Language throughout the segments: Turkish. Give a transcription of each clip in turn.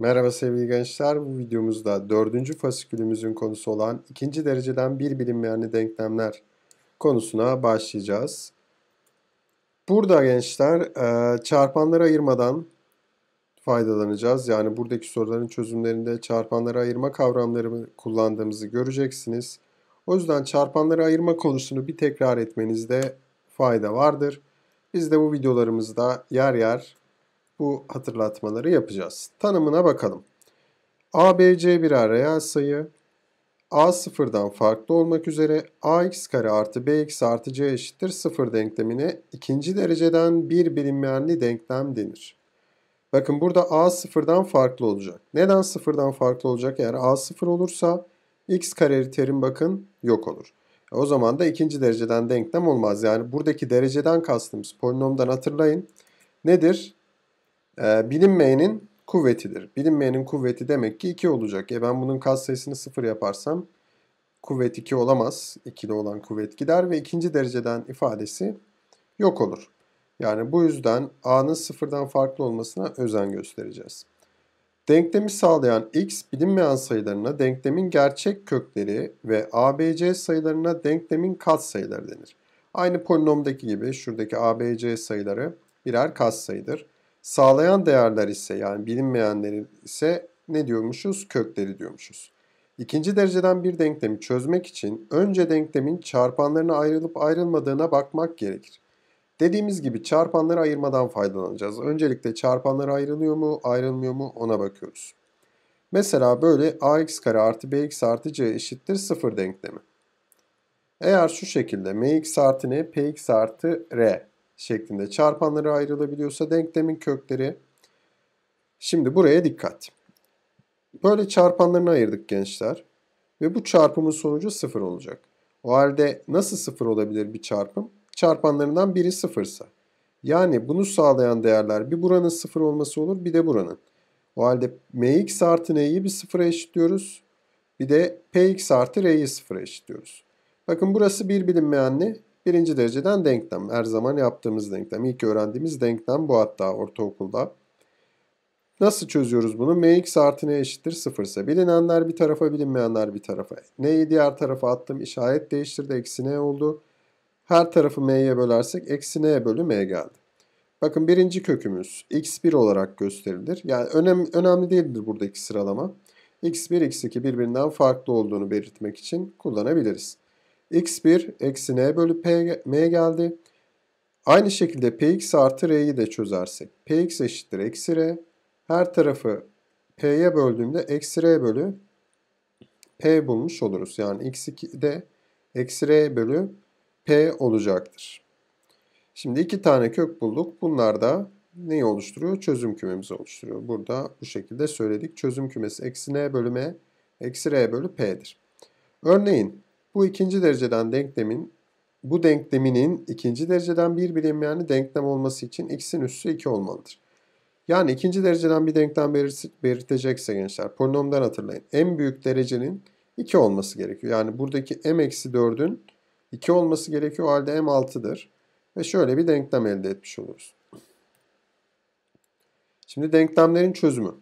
Merhaba sevgili gençler. Bu videomuzda dördüncü fasikülümüzün konusu olan ikinci dereceden bir bilinmeyenli denklemler konusuna başlayacağız. Burada gençler e, çarpanları ayırmadan faydalanacağız. Yani buradaki soruların çözümlerinde çarpanları ayırma kavramlarını kullandığımızı göreceksiniz. O yüzden çarpanları ayırma konusunu bir tekrar etmenizde fayda vardır. Biz de bu videolarımızda yer yer bu hatırlatmaları yapacağız. Tanımına bakalım. ABC birer reel sayı. A sıfırdan farklı olmak üzere ax kare artı bx artı c eşittir sıfır denklemine ikinci dereceden bir bilinmeyenli denklem denir. Bakın burada a sıfırdan farklı olacak. Neden sıfırdan farklı olacak? Eğer a sıfır olursa x kare terim bakın yok olur. E, o zaman da ikinci dereceden denklem olmaz. Yani buradaki dereceden kastımız polinomdan hatırlayın. Nedir? E, bilinmeyenin kuvvetidir. Bilinmeyenin kuvveti demek ki 2 olacak. E ben bunun katsayısını 0 yaparsam kuvvet 2 olamaz. İkili olan kuvvet gider ve ikinci dereceden ifadesi yok olur. Yani bu yüzden a'nın sıfırdan farklı olmasına özen göstereceğiz. Denklemi sağlayan x bilinmeyen sayılarına denklemin gerçek kökleri ve abc sayılarına denklemin katsayıları denir. Aynı polinomdaki gibi şuradaki abc sayıları birer katsayıdır. sayıdır. Sağlayan değerler ise yani bilinmeyenleri ise ne diyormuşuz? Kökleri diyormuşuz. İkinci dereceden bir denklemi çözmek için önce denklemin çarpanlarına ayrılıp ayrılmadığına bakmak gerekir. Dediğimiz gibi çarpanları ayırmadan faydalanacağız. Öncelikle çarpanlar ayrılıyor mu, ayrılmıyor mu ona bakıyoruz. Mesela böyle ax kare artı bx artı c eşittir 0 denklemi. Eğer şu şekilde mx artı n, px artı r şeklinde çarpanları ayrılabiliyorsa denklemin kökleri. Şimdi buraya dikkat. Böyle çarpanlarını ayırdık gençler. Ve bu çarpımın sonucu sıfır olacak. O halde nasıl sıfır olabilir bir çarpım? Çarpanlarından biri sıfırsa. Yani bunu sağlayan değerler bir buranın sıfır olması olur bir de buranın. O halde mx artı n'yi bir sıfıra eşitliyoruz. Bir de px artı r'yi sıfıra eşitliyoruz. Bakın burası bir bilinmeyenli. Birinci dereceden denklem. Her zaman yaptığımız denklem. İlk öğrendiğimiz denklem bu hatta ortaokulda. Nasıl çözüyoruz bunu? mx artı ne eşittir? Sıfırsa bilinenler bir tarafa bilinmeyenler bir tarafa. N'yi diğer tarafa attım. İşaret değiştirdi. Eksi ne oldu. Her tarafı m'ye bölersek eksi n bölü m geldi. Bakın birinci kökümüz x1 olarak gösterilir. Yani önem, önemli değildir buradaki sıralama. x1, x2 birbirinden farklı olduğunu belirtmek için kullanabiliriz x1 eksi n bölü p, m geldi. Aynı şekilde px artı r'yi de çözersek. px eşittir eksi r. Her tarafı p'ye böldüğümde eksi r bölü p bulmuş oluruz. Yani x2 de eksi r bölü p olacaktır. Şimdi iki tane kök bulduk. Bunlar da neyi oluşturuyor? Çözüm kümemizi oluşturuyor. Burada bu şekilde söyledik. Çözüm kümesi eksi n bölü m eksi r bölü p'dir. Örneğin bu ikinci dereceden denklemin bu denkleminin ikinci dereceden bir bilinmeyenli denklem olması için x'in üssü 2 olmalıdır. Yani ikinci dereceden bir denklem belirtecekse gençler polinomdan hatırlayın. En büyük derecenin 2 olması gerekiyor. Yani buradaki m-4'ün 2 olması gerekiyor. O halde m6'dır. Ve şöyle bir denklem elde etmiş oluruz. Şimdi denklemlerin çözümü.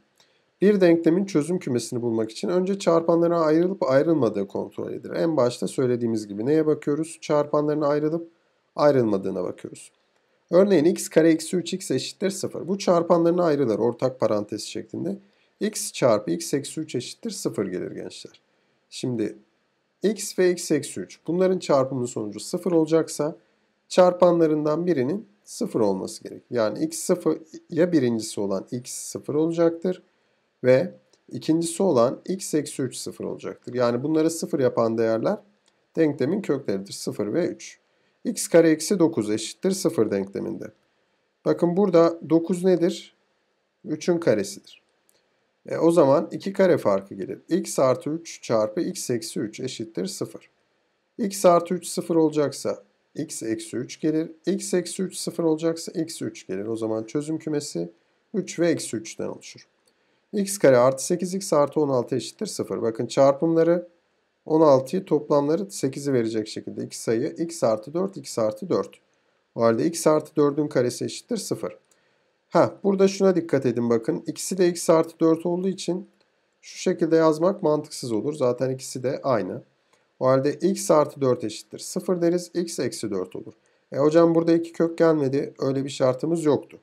Bir denklemin çözüm kümesini bulmak için önce çarpanlara ayrılıp ayrılmadığı kontrol edilir. En başta söylediğimiz gibi neye bakıyoruz? Çarpanlarına ayrılıp ayrılmadığına bakıyoruz. Örneğin x kare eksi 3x eşittir 0. Bu çarpanlarına ayrılır ortak parantez şeklinde. x çarpı x eksi 3 eşittir 0 gelir gençler. Şimdi x ve x eksi 3 bunların çarpımının sonucu 0 olacaksa çarpanlarından birinin 0 olması gerek. Yani x 0 ya birincisi olan x 0 olacaktır ve ikincisi olan x eksi 3 0 olacaktır. Yani bunlara 0 yapan değerler denklemin kökleridir. 0 ve 3. x kare eksi 9 eşittir 0 denkleminde. Bakın burada 9 nedir? 3'ün karesidir. E, o zaman 2 kare farkı gelir. x artı 3 çarpı x eksi 3 eşittir 0. x artı 3 0 olacaksa x eksi 3 gelir. x eksi 3 0 olacaksa x 3 gelir. O zaman çözüm kümesi 3 ve eksi 3'ten oluşur x kare artı 8x artı 16 eşittir 0. Bakın çarpımları 16'yı toplamları 8'i verecek şekilde iki sayı x artı 4 x artı 4. O halde x artı 4'ün karesi eşittir 0. Ha burada şuna dikkat edin bakın. ikisi de x artı 4 olduğu için şu şekilde yazmak mantıksız olur. Zaten ikisi de aynı. O halde x artı 4 eşittir 0 deriz. x eksi 4 olur. E hocam burada iki kök gelmedi. Öyle bir şartımız yoktu.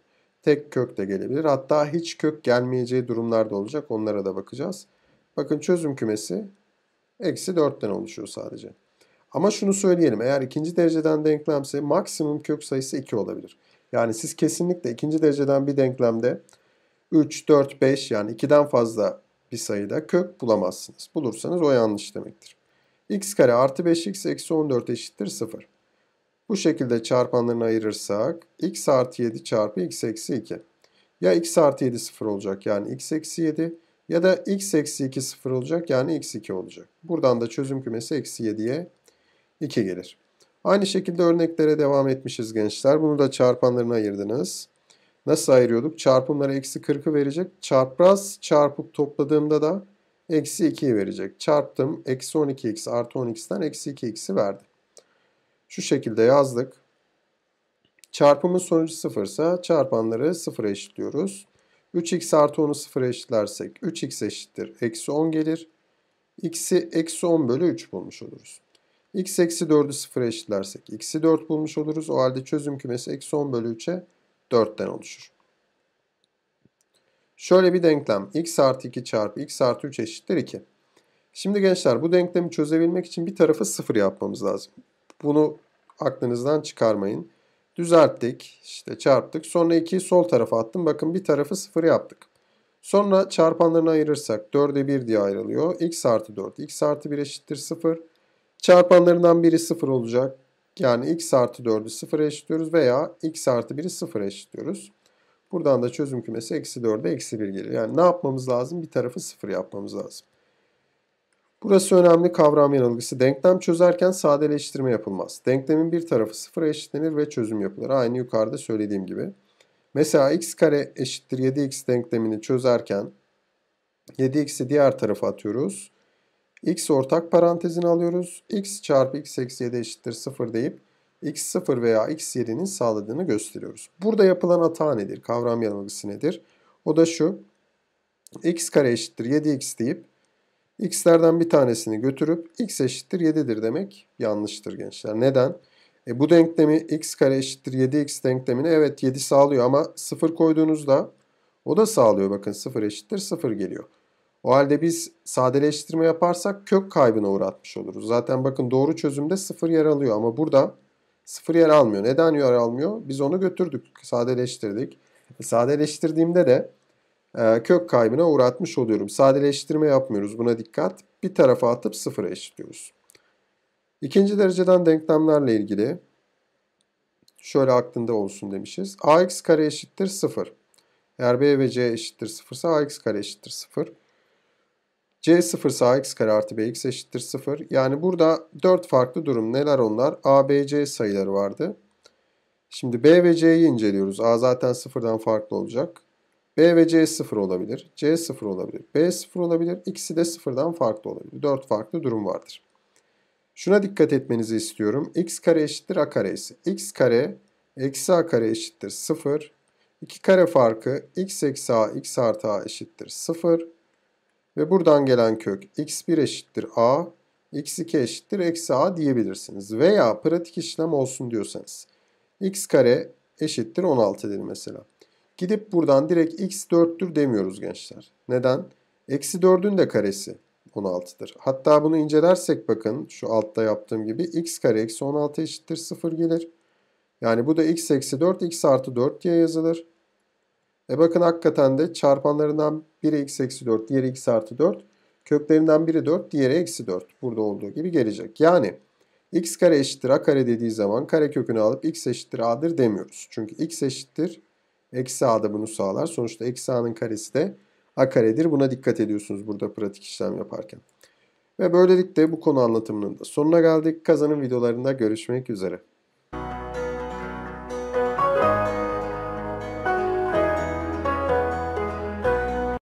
Tek kök de gelebilir. Hatta hiç kök gelmeyeceği durumlar da olacak. Onlara da bakacağız. Bakın çözüm kümesi eksi 4'ten oluşuyor sadece. Ama şunu söyleyelim. Eğer ikinci dereceden denklemse maksimum kök sayısı 2 olabilir. Yani siz kesinlikle ikinci dereceden bir denklemde 3, 4, 5 yani 2'den fazla bir sayıda kök bulamazsınız. Bulursanız o yanlış demektir. x kare artı 5x eksi 14 eşittir 0. Bu şekilde çarpanlarını ayırırsak x artı 7 çarpı x eksi 2. Ya x artı 7 sıfır olacak yani x eksi 7 ya da x eksi 2 sıfır olacak yani x 2 olacak. Buradan da çözüm kümesi eksi 7'ye 2 gelir. Aynı şekilde örneklere devam etmişiz gençler. Bunu da çarpanlarını ayırdınız. Nasıl ayırıyorduk? Çarpımlara eksi 40'ı verecek. Çarpraz çarpıp topladığımda da eksi 2'yi verecek. Çarptım. Eksi 12x artı 12'den eksi 2x'i verdi. Şu şekilde yazdık. Çarpımın sonucu 0 ise çarpanları 0'a eşitliyoruz. 3x artı 10'u 0'a eşitlersek 3x eşittir. Eksi 10 gelir. x'i eksi 10 bölü 3 bulmuş oluruz. x eksi 4'ü 0'a eşitlersek x'i 4 bulmuş oluruz. O halde çözüm kümesi eksi 10 bölü 3'e 4'ten oluşur. Şöyle bir denklem. x artı 2 çarpı x artı 3 eşittir 2. Şimdi gençler bu denklemi çözebilmek için bir tarafı 0 yapmamız lazım. Bunu aklınızdan çıkarmayın. Düzelttik, işte çarptık. Sonra 2'yi sol tarafa attım. Bakın bir tarafı 0 yaptık. Sonra çarpanlarını ayırırsak 4'e 1 diye ayrılıyor. x artı 4, x artı 1 eşittir 0. Çarpanlarından biri 0 olacak. Yani x artı 4'ü 0 eşitliyoruz veya x artı 1'i 0 eşitliyoruz. Buradan da çözüm kümesi eksi 4'e eksi 1 gelir. Yani ne yapmamız lazım? Bir tarafı 0 yapmamız lazım. Burası önemli kavram yanılgısı. Denklem çözerken sadeleştirme yapılmaz. Denklemin bir tarafı sıfıra eşitlenir ve çözüm yapılır. Aynı yukarıda söylediğim gibi. Mesela x kare eşittir 7x denklemini çözerken 7x'i diğer tarafa atıyoruz. x ortak parantezini alıyoruz. x çarpı x eksi 7 eşittir 0 deyip x0 veya x7'nin sağladığını gösteriyoruz. Burada yapılan hata nedir? Kavram yanılgısı nedir? O da şu. x kare eşittir 7x deyip x'lerden bir tanesini götürüp x eşittir 7'dir demek yanlıştır gençler. Neden? E, bu denklemi x kare eşittir 7x denklemini evet 7 sağlıyor ama 0 koyduğunuzda o da sağlıyor. Bakın 0 eşittir 0 geliyor. O halde biz sadeleştirme yaparsak kök kaybına uğratmış oluruz. Zaten bakın doğru çözümde 0 yer alıyor ama burada 0 yer almıyor. Neden yer almıyor? Biz onu götürdük, sadeleştirdik. E, sadeleştirdiğimde de e, kök kaybına uğratmış oluyorum. Sadeleştirme yapmıyoruz. Buna dikkat. Bir tarafa atıp sıfıra eşitliyoruz. İkinci dereceden denklemlerle ilgili şöyle aklında olsun demişiz. ax kare eşittir 0. Eğer b ve c eşittir 0 ise ax kare eşittir 0. c 0 ise ax kare artı bx eşittir 0. Yani burada 4 farklı durum neler onlar? a, b, c sayıları vardı. Şimdi b ve c'yi inceliyoruz. a zaten 0'dan farklı olacak. B ve C 0 olabilir. C 0 olabilir. B 0 olabilir. İkisi de 0'dan farklı olabilir. 4 farklı durum vardır. Şuna dikkat etmenizi istiyorum. X kare eşittir A karesi. X kare eksi A kare eşittir 0. 2 kare farkı x eksi a x artı a eşittir 0. Ve buradan gelen kök x1 eşittir a, x2 eşittir eksi a diyebilirsiniz. Veya pratik işlem olsun diyorsanız x kare eşittir 16 dedim mesela. Gidip buradan direkt x 4'tür demiyoruz gençler. Neden? Eksi 4'ün de karesi 16'dır. Hatta bunu incelersek bakın şu altta yaptığım gibi x kare eksi 16 eşittir 0 gelir. Yani bu da x eksi 4 x artı 4 diye yazılır. E bakın hakikaten de çarpanlarından biri x eksi 4 diğeri x artı 4. Köklerinden biri 4 diğeri eksi 4. Burada olduğu gibi gelecek. Yani x kare eşittir a kare dediği zaman kare kökünü alıp x eşittir a'dır demiyoruz. Çünkü x eşittir Eksi a da bunu sağlar. Sonuçta eksi a'nın karesi de a karedir. Buna dikkat ediyorsunuz burada pratik işlem yaparken. Ve böylelikle bu konu anlatımının da sonuna geldik. Kazanın videolarında görüşmek üzere.